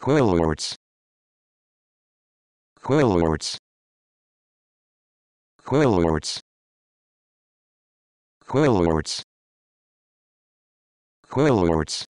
Quillorts. Quillorts. Quillorts. Quillorts. Quillorts.